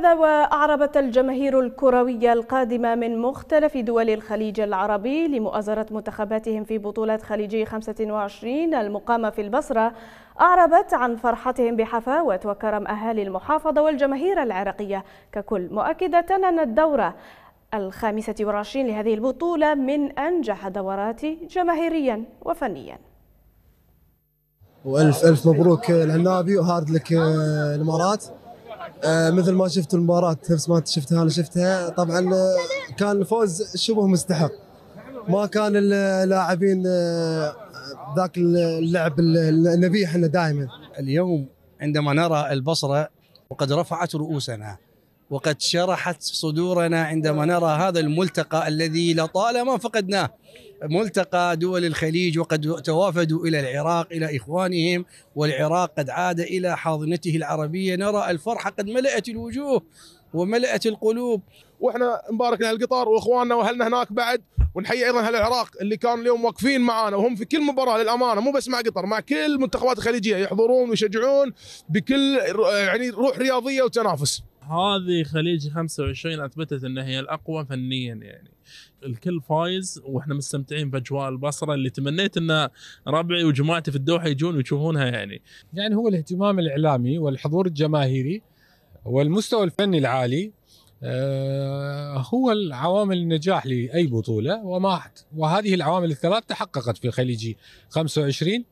هذا وأعربت الجماهير الكروية القادمة من مختلف دول الخليج العربي لمؤازرة منتخباتهم في بطولة خليجي 25 المقامة في البصرة أعربت عن فرحتهم بحفاوة وكرم أهالي المحافظة والجماهير العراقية ككل مؤكدة أن الدورة الخامسة والعشرين لهذه البطولة من أنجح دورات جماهيريا وفنيا وألف ألف مبروك للنابي وهارد لك الإمارات آه، مثل ما شفت المباراة نفس ما شفتها انا شفتها طبعا آه، كان الفوز شبه مستحق ما كان اللاعبين آه، ذاك اللعب النبيح انه دائما اليوم عندما نرى البصرة وقد رفعت رؤوسنا وقد شرحت صدورنا عندما نرى هذا الملتقى الذي لطالما فقدناه ملتقى دول الخليج وقد توافدوا الى العراق الى اخوانهم والعراق قد عاد الى حاضنته العربيه نرى الفرحه قد ملأت الوجوه وملأت القلوب واحنا مبارك لاهل قطر واخواننا واهلنا هناك بعد ونحيي ايضا اهل العراق اللي كانوا اليوم واقفين معانا وهم في كل مباراه للامانه مو بس مع قطر مع كل المنتخبات الخليجيه يحضرون ويشجعون بكل يعني روح رياضيه وتنافس هذه خليجي 25 اثبتت انها هي الاقوى فنيا يعني الكل فايز واحنا مستمتعين باجواء البصره اللي تمنيت ان ربعي وجماعتي في الدوحه يجون ويشوفونها يعني. يعني هو الاهتمام الاعلامي والحضور الجماهيري والمستوى الفني العالي آه، هو العوامل النجاح لاي بطوله وما وهذه العوامل الثلاث تحققت في خليجي 25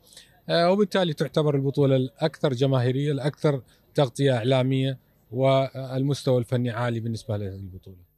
آه، وبالتالي تعتبر البطوله الاكثر جماهيريه الاكثر تغطيه اعلاميه والمستوى الفني عالي بالنسبه لهذه البطوله